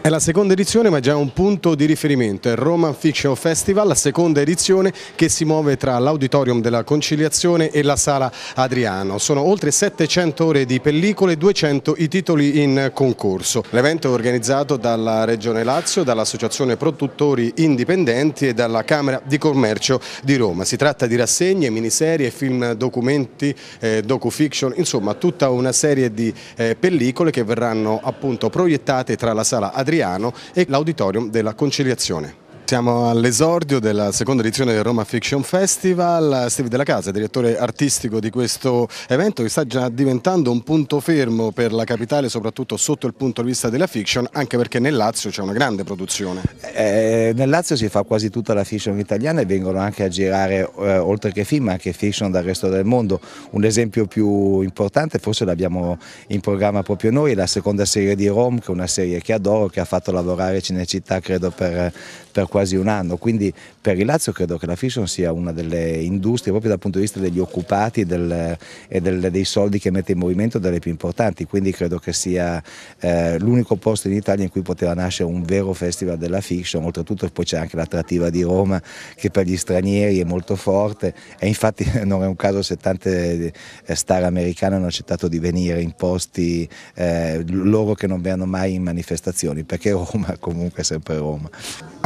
È la seconda edizione ma è già un punto di riferimento, è il Roman Fiction Festival, la seconda edizione che si muove tra l'auditorium della conciliazione e la sala Adriano. Sono oltre 700 ore di pellicole e 200 i titoli in concorso. L'evento è organizzato dalla Regione Lazio, dall'Associazione Produttori Indipendenti e dalla Camera di Commercio di Roma. Si tratta di rassegne, miniserie, film documenti, eh, docufiction, insomma tutta una serie di eh, pellicole che verranno appunto proiettate tra la sala Adriano Adriano e l'auditorium della conciliazione. Siamo all'esordio della seconda edizione del Roma Fiction Festival. Steve Della Casa, direttore artistico di questo evento che sta già diventando un punto fermo per la capitale, soprattutto sotto il punto di vista della fiction, anche perché nel Lazio c'è una grande produzione. Eh, nel Lazio si fa quasi tutta la fiction italiana e vengono anche a girare, eh, oltre che film, anche fiction dal resto del mondo. Un esempio più importante, forse l'abbiamo in programma proprio noi, la seconda serie di Rome, che è una serie che adoro, che ha fatto lavorare Cinecittà, credo, per, per quasi un anno, quindi per il Lazio credo che la Fission sia una delle industrie proprio dal punto di vista degli occupati e, del, e del, dei soldi che mette in movimento delle più importanti, quindi credo che sia eh, l'unico posto in Italia in cui poteva nascere un vero festival della Fiction, oltretutto poi c'è anche l'attrattiva di Roma che per gli stranieri è molto forte e infatti non è un caso se tante eh, star americane hanno accettato di venire in posti eh, loro che non vengono mai in manifestazioni, perché Roma comunque è sempre Roma.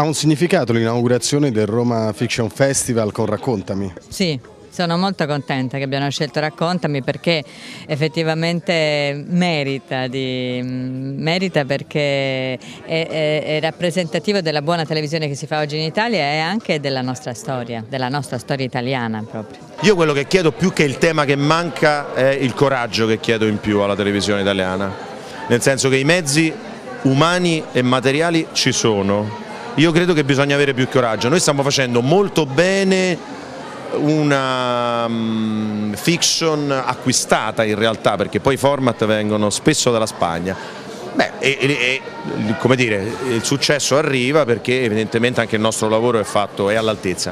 Ha un significato l'inaugurazione del Roma Fiction Festival con Raccontami? Sì, sono molto contenta che abbiano scelto Raccontami perché effettivamente merita, di, merita perché è, è, è, rappresentativo della buona televisione che si fa oggi in Italia e anche della nostra storia, della nostra storia italiana proprio. Io quello che chiedo più che il tema che manca è il coraggio che chiedo in più alla televisione italiana, nel senso che i mezzi umani e materiali ci sono, io credo che bisogna avere più coraggio. Noi stiamo facendo molto bene una um, fiction acquistata in realtà, perché poi i format vengono spesso dalla Spagna. Beh, e, e, e, come dire, il successo arriva perché evidentemente anche il nostro lavoro è è all'altezza.